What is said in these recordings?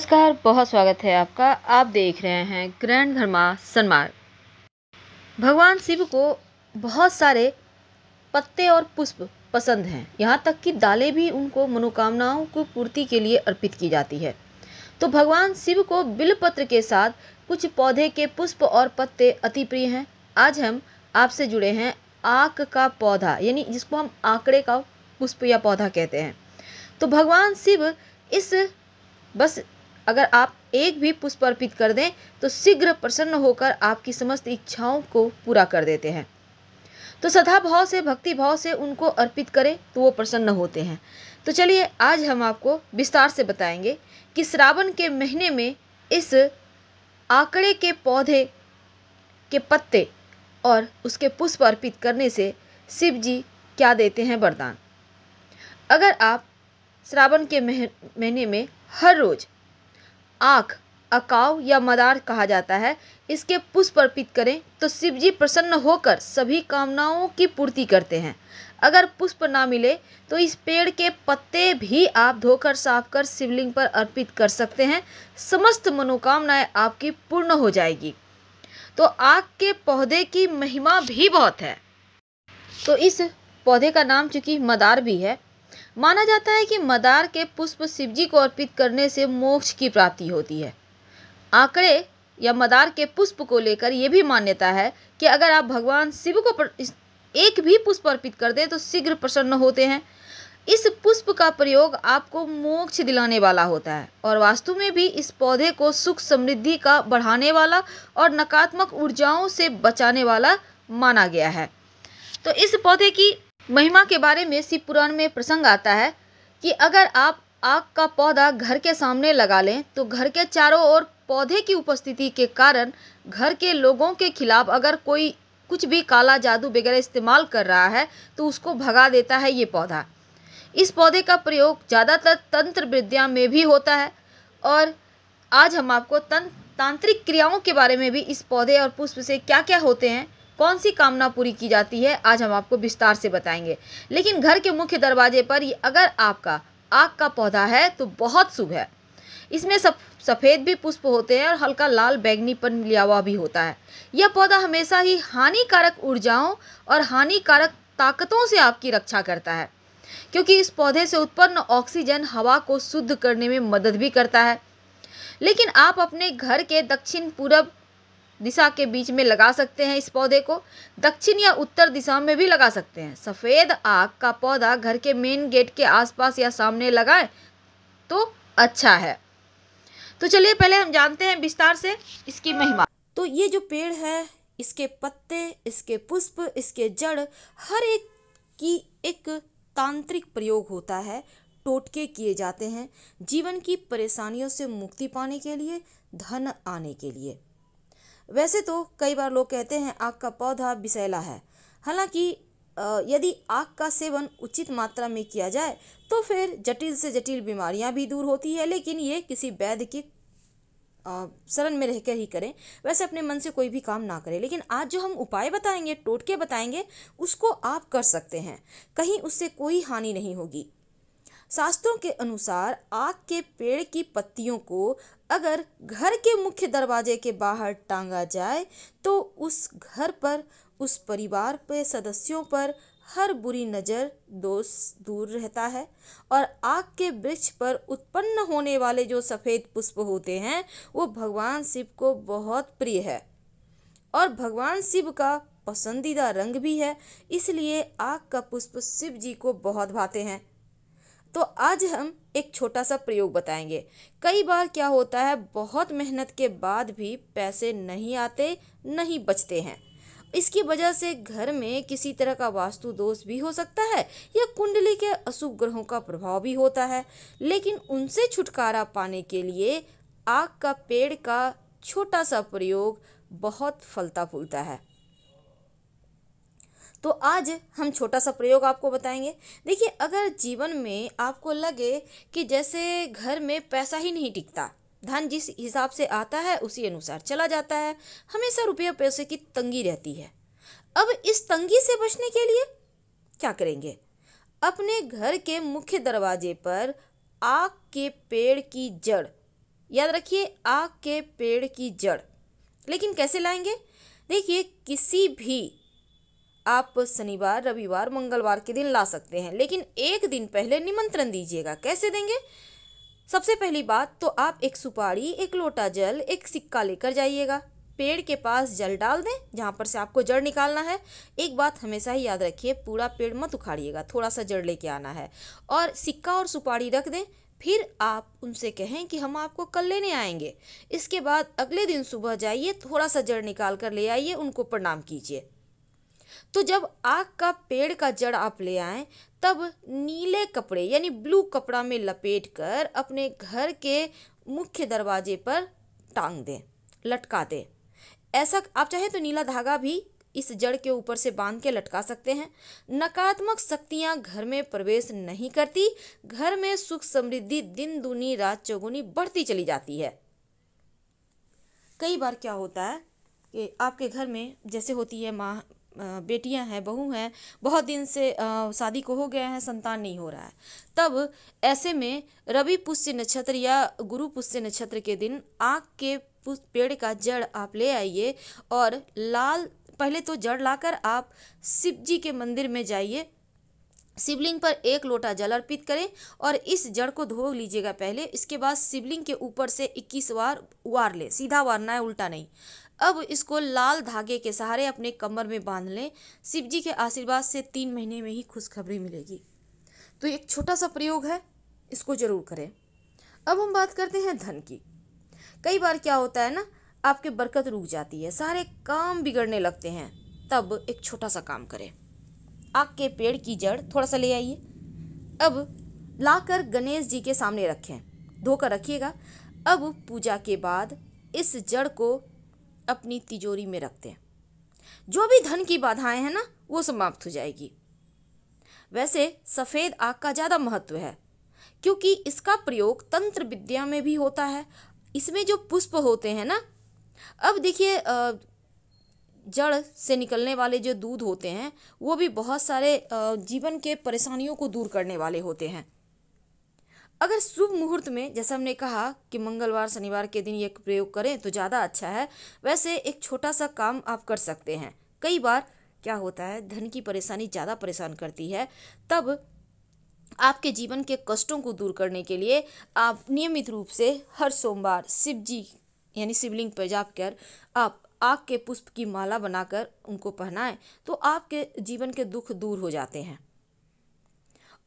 नमस्कार बहुत स्वागत है आपका आप देख रहे हैं ग्रैंड धर्मा सन्मार्ग भगवान शिव को बहुत सारे पत्ते और पुष्प पसंद हैं यहाँ तक कि दालें भी उनको मनोकामनाओं की पूर्ति के लिए अर्पित की जाती है तो भगवान शिव को बिलपत्र के साथ कुछ पौधे के पुष्प और पत्ते अति प्रिय हैं आज हम आपसे जुड़े हैं आक का पौधा यानी जिसको हम आंकड़े का पुष्प या पौधा कहते हैं तो भगवान शिव इस बस अगर आप एक भी पुष्प अर्पित कर दें तो शीघ्र प्रसन्न होकर आपकी समस्त इच्छाओं को पूरा कर देते हैं तो सदा भाव से भक्ति भाव से उनको अर्पित करें तो वो प्रसन्न होते हैं तो चलिए आज हम आपको विस्तार से बताएंगे कि श्रावण के महीने में इस आंकड़े के पौधे के पत्ते और उसके पुष्प अर्पित करने से शिव जी क्या देते हैं वरदान अगर आप श्रावण के महीने में हर रोज़ आँख अकाव या मदार कहा जाता है इसके पुष्प अर्पित करें तो शिव जी प्रसन्न होकर सभी कामनाओं की पूर्ति करते हैं अगर पुष्प ना मिले तो इस पेड़ के पत्ते भी आप धोकर साफ कर शिवलिंग पर अर्पित कर सकते हैं समस्त मनोकामनाएं आपकी पूर्ण हो जाएगी तो आग के पौधे की महिमा भी बहुत है तो इस पौधे का नाम चूँकि मदार भी है माना जाता है कि मदार के पुष्प शिवजी को अर्पित करने से मोक्ष की प्राप्ति होती है आंकड़े या मदार के पुष्प को लेकर यह भी मान्यता है कि अगर आप भगवान शिव को एक भी पुष्प अर्पित कर दें तो शीघ्र प्रसन्न होते हैं इस पुष्प का प्रयोग आपको मोक्ष दिलाने वाला होता है और वास्तु में भी इस पौधे को सुख समृद्धि का बढ़ाने वाला और नकारात्मक ऊर्जाओं से बचाने वाला माना गया है तो इस पौधे की महिमा के बारे में शिव पुराण में प्रसंग आता है कि अगर आप आग का पौधा घर के सामने लगा लें तो घर के चारों ओर पौधे की उपस्थिति के कारण घर के लोगों के खिलाफ अगर कोई कुछ भी काला जादू वगैरह इस्तेमाल कर रहा है तो उसको भगा देता है ये पौधा इस पौधे का प्रयोग ज़्यादातर तंत्र विद्या में भी होता है और आज हम आपको तंत्र तांत्रिक क्रियाओं के बारे में भी इस पौधे और पुष्प से क्या क्या होते हैं कौन सी कामना पूरी की जाती है आज हम आपको विस्तार से बताएंगे लेकिन घर के मुख्य दरवाजे पर अगर आपका आग का पौधा है तो बहुत शुभ है इसमें सब सफ़ेद भी पुष्प होते हैं और हल्का लाल बैगनीपन लिया हुआ भी होता है यह पौधा हमेशा ही हानिकारक ऊर्जाओं और हानिकारक ताकतों से आपकी रक्षा करता है क्योंकि इस पौधे से उत्पन्न ऑक्सीजन हवा को शुद्ध करने में मदद भी करता है लेकिन आप अपने घर के दक्षिण पूर्व दिशा के बीच में लगा सकते हैं इस पौधे को दक्षिण या उत्तर दिशा में भी लगा सकते हैं सफ़ेद आग का पौधा घर के मेन गेट के आसपास या सामने लगाएं तो अच्छा है तो चलिए पहले हम जानते हैं विस्तार से इसकी महिमा तो ये जो पेड़ है इसके पत्ते इसके पुष्प इसके जड़ हर एक की एक तांत्रिक प्रयोग होता है टोटके किए जाते हैं जीवन की परेशानियों से मुक्ति पाने के लिए धन आने के लिए वैसे तो कई बार लोग कहते हैं आग का पौधा विषैला है हालांकि यदि आग का सेवन उचित मात्रा में किया जाए तो फिर जटिल से जटिल बीमारियां भी दूर होती है लेकिन ये किसी वैद्य की शरण में रहकर ही करें वैसे अपने मन से कोई भी काम ना करें लेकिन आज जो हम उपाय बताएंगे टोटके बताएंगे उसको आप कर सकते हैं कहीं उससे कोई हानि नहीं होगी शास्त्रों के अनुसार आग के पेड़ की पत्तियों को अगर घर के मुख्य दरवाजे के बाहर टांगा जाए तो उस घर पर उस परिवार के सदस्यों पर हर बुरी नज़र दोष दूर रहता है और आग के वृक्ष पर उत्पन्न होने वाले जो सफ़ेद पुष्प होते हैं वो भगवान शिव को बहुत प्रिय है और भगवान शिव का पसंदीदा रंग भी है इसलिए आग का पुष्प शिव जी को बहुत भाते हैं तो आज हम एक छोटा सा प्रयोग बताएंगे कई बार क्या होता है बहुत मेहनत के बाद भी पैसे नहीं आते नहीं बचते हैं इसकी वजह से घर में किसी तरह का वास्तु दोष भी हो सकता है या कुंडली के अशुभ ग्रहों का प्रभाव भी होता है लेकिन उनसे छुटकारा पाने के लिए आग का पेड़ का छोटा सा प्रयोग बहुत फलता फूलता है तो आज हम छोटा सा प्रयोग आपको बताएंगे देखिए अगर जीवन में आपको लगे कि जैसे घर में पैसा ही नहीं टिकता धन जिस हिसाब से आता है उसी अनुसार चला जाता है हमेशा रुपये पैसे की तंगी रहती है अब इस तंगी से बचने के लिए क्या करेंगे अपने घर के मुख्य दरवाजे पर आग के पेड़ की जड़ याद रखिए आग के पेड़ की जड़ लेकिन कैसे लाएंगे देखिए किसी भी आप शनिवार रविवार मंगलवार के दिन ला सकते हैं लेकिन एक दिन पहले निमंत्रण दीजिएगा कैसे देंगे सबसे पहली बात तो आप एक सुपारी एक लोटा जल एक सिक्का लेकर जाइएगा पेड़ के पास जल डाल दें जहाँ पर से आपको जड़ निकालना है एक बात हमेशा ही याद रखिए पूरा पेड़ मत उखाड़िएगा थोड़ा सा जड़ लेके आना है और सिक्का और सुपारी रख दें फिर आप उनसे कहें कि हम आपको कल लेने आएंगे इसके बाद अगले दिन सुबह जाइए थोड़ा सा जड़ निकाल कर ले आइए उनको प्रणाम कीजिए तो जब आग का पेड़ का जड़ आप ले आए तब नीले कपड़े यानी ब्लू कपड़ा में लपेट कर अपने घर के मुख्य दरवाजे पर टांग दें लटका दें ऐसा आप चाहे तो नीला धागा भी इस जड़ के ऊपर से बांध के लटका सकते हैं नकारात्मक शक्तियाँ घर में प्रवेश नहीं करती घर में सुख समृद्धि दिन दुनी रात चौगुनी बढ़ती चली जाती है कई बार क्या होता है कि आपके घर में जैसे होती है माँ बेटियां हैं बहू हैं बहुत दिन से शादी को हो गया है संतान नहीं हो रहा है तब ऐसे में रवि पुष्य नक्षत्र या गुरु पुष्य नक्षत्र के दिन आँख के पेड़ का जड़ आप ले आइए और लाल पहले तो जड़ लाकर आप शिव जी के मंदिर में जाइए शिवलिंग पर एक लोटा जल अर्पित करें और इस जड़ को धो लीजिएगा पहले इसके बाद शिवलिंग के ऊपर से 21 बार वार लें सीधा वारना है उल्टा नहीं अब इसको लाल धागे के सहारे अपने कमर में बांध लें शिव जी के आशीर्वाद से तीन महीने में ही खुशखबरी मिलेगी तो एक छोटा सा प्रयोग है इसको जरूर करें अब हम बात करते हैं धन की कई बार क्या होता है ना आपके बरकत रुक जाती है सारे काम बिगड़ने लगते हैं तब एक छोटा सा काम करें आग के पेड़ की जड़ थोड़ा सा ले आइए अब लाकर गणेश जी के सामने रखें धोकर रखिएगा अब पूजा के बाद इस जड़ को अपनी तिजोरी में रख दें जो भी धन की बाधाएं हैं ना वो समाप्त हो जाएगी वैसे सफ़ेद आग का ज़्यादा महत्व है क्योंकि इसका प्रयोग तंत्र विद्या में भी होता है इसमें जो पुष्प होते हैं ना अब देखिए जड़ से निकलने वाले जो दूध होते हैं वो भी बहुत सारे जीवन के परेशानियों को दूर करने वाले होते हैं अगर शुभ मुहूर्त में जैसा हमने कहा कि मंगलवार शनिवार के दिन ये प्रयोग करें तो ज़्यादा अच्छा है वैसे एक छोटा सा काम आप कर सकते हैं कई बार क्या होता है धन की परेशानी ज़्यादा परेशान करती है तब आपके जीवन के कष्टों को दूर करने के लिए आप नियमित रूप से हर सोमवार शिव जी यानी शिवलिंग पर जाप कर आप आग के पुष्प की माला बनाकर उनको पहनाएं तो आपके जीवन के दुख दूर हो जाते हैं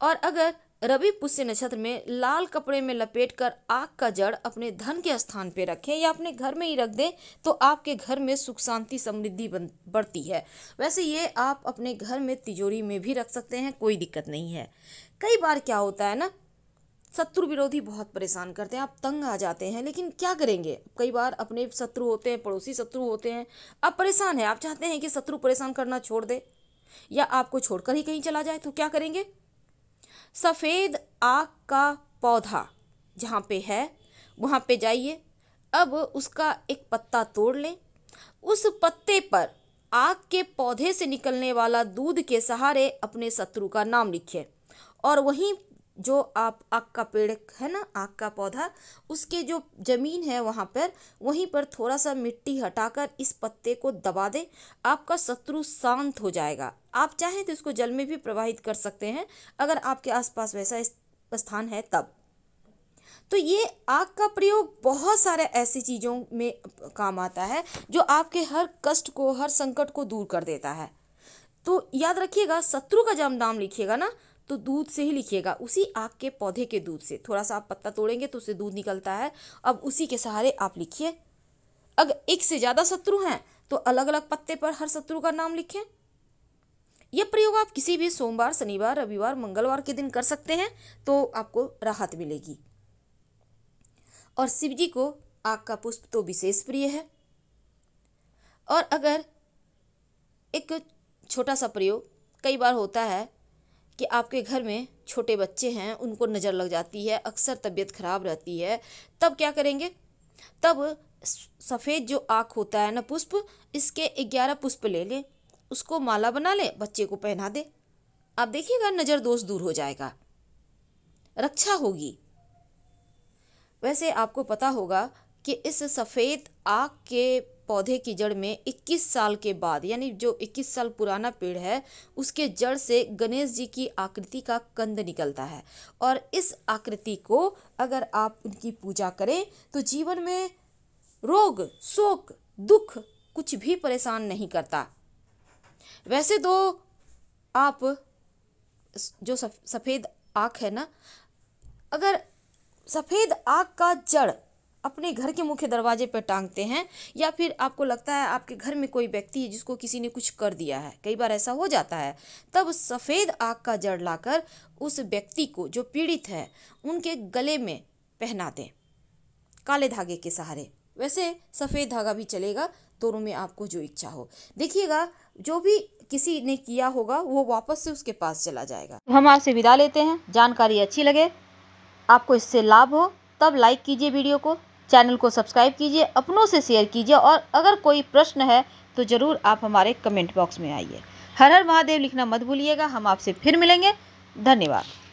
और अगर रवि पुष्य नक्षत्र में लाल कपड़े में लपेटकर आग का जड़ अपने धन के स्थान पर रखें या अपने घर में ही रख दें तो आपके घर में सुख शांति समृद्धि बढ़ती है वैसे ये आप अपने घर में तिजोरी में भी रख सकते हैं कोई दिक्कत नहीं है कई बार क्या होता है ना शत्रु विरोधी बहुत परेशान करते हैं आप तंग आ जाते हैं लेकिन क्या करेंगे कई बार अपने शत्रु होते हैं पड़ोसी शत्रु होते हैं आप परेशान हैं आप चाहते हैं कि शत्रु परेशान करना छोड़ दे या आपको छोड़कर ही कहीं चला जाए तो क्या करेंगे सफ़ेद आग का पौधा जहाँ पे है वहाँ पे जाइए अब उसका एक पत्ता तोड़ लें उस पत्ते पर आग के पौधे से निकलने वाला दूध के सहारे अपने शत्रु का नाम लिखिए और वहीं जो आप आग का पेड़ है ना आग का पौधा उसके जो ज़मीन है वहाँ पर वहीं पर थोड़ा सा मिट्टी हटाकर इस पत्ते को दबा दें आपका शत्रु शांत हो जाएगा आप चाहें तो इसको जल में भी प्रवाहित कर सकते हैं अगर आपके आसपास वैसा स्थान है तब तो ये आग का प्रयोग बहुत सारे ऐसी चीज़ों में काम आता है जो आपके हर कष्ट को हर संकट को दूर कर देता है तो याद रखिएगा शत्रु का जब नाम लिखिएगा ना तो दूध से ही लिखिएगा उसी आग के पौधे के दूध से थोड़ा सा आप पत्ता तोड़ेंगे तो उससे दूध निकलता है अब उसी के सहारे आप लिखिए अगर एक से ज़्यादा शत्रु हैं तो अलग अलग पत्ते पर हर शत्रु का नाम लिखें यह प्रयोग आप किसी भी सोमवार शनिवार रविवार मंगलवार के दिन कर सकते हैं तो आपको राहत मिलेगी और शिव जी को आग का पुष्प तो विशेष प्रिय है और अगर एक छोटा सा प्रयोग कई बार होता है कि आपके घर में छोटे बच्चे हैं उनको नज़र लग जाती है अक्सर तबीयत ख़राब रहती है तब क्या करेंगे तब सफ़ेद जो आँख होता है ना पुष्प इसके ग्यारह पुष्प ले लें उसको माला बना लें बच्चे को पहना दे आप देखिएगा नज़र दोष दूर हो जाएगा रक्षा होगी वैसे आपको पता होगा कि इस सफ़ेद आँख के पौधे की जड़ में 21 साल के बाद यानी जो 21 साल पुराना पेड़ है उसके जड़ से गणेश जी की आकृति का कंद निकलता है और इस आकृति को अगर आप उनकी पूजा करें तो जीवन में रोग शोक दुख कुछ भी परेशान नहीं करता वैसे तो आप जो सफ़ेद आँख है ना अगर सफ़ेद आँख का जड़ अपने घर के मुख्य दरवाजे पर टांगते हैं या फिर आपको लगता है आपके घर में कोई व्यक्ति है जिसको किसी ने कुछ कर दिया है कई बार ऐसा हो जाता है तब सफ़ेद आग का जड़ लाकर उस व्यक्ति को जो पीड़ित है उनके गले में पहना दें काले धागे के सहारे वैसे सफ़ेद धागा भी चलेगा दोनों में आपको जो इच्छा हो देखिएगा जो भी किसी ने किया होगा वो वापस से उसके पास चला जाएगा हम आपसे विदा लेते हैं जानकारी अच्छी लगे आपको इससे लाभ हो तब लाइक कीजिए वीडियो को चैनल को सब्सक्राइब कीजिए अपनों से शेयर कीजिए और अगर कोई प्रश्न है तो ज़रूर आप हमारे कमेंट बॉक्स में आइए हर हर महादेव लिखना मत भूलिएगा हम आपसे फिर मिलेंगे धन्यवाद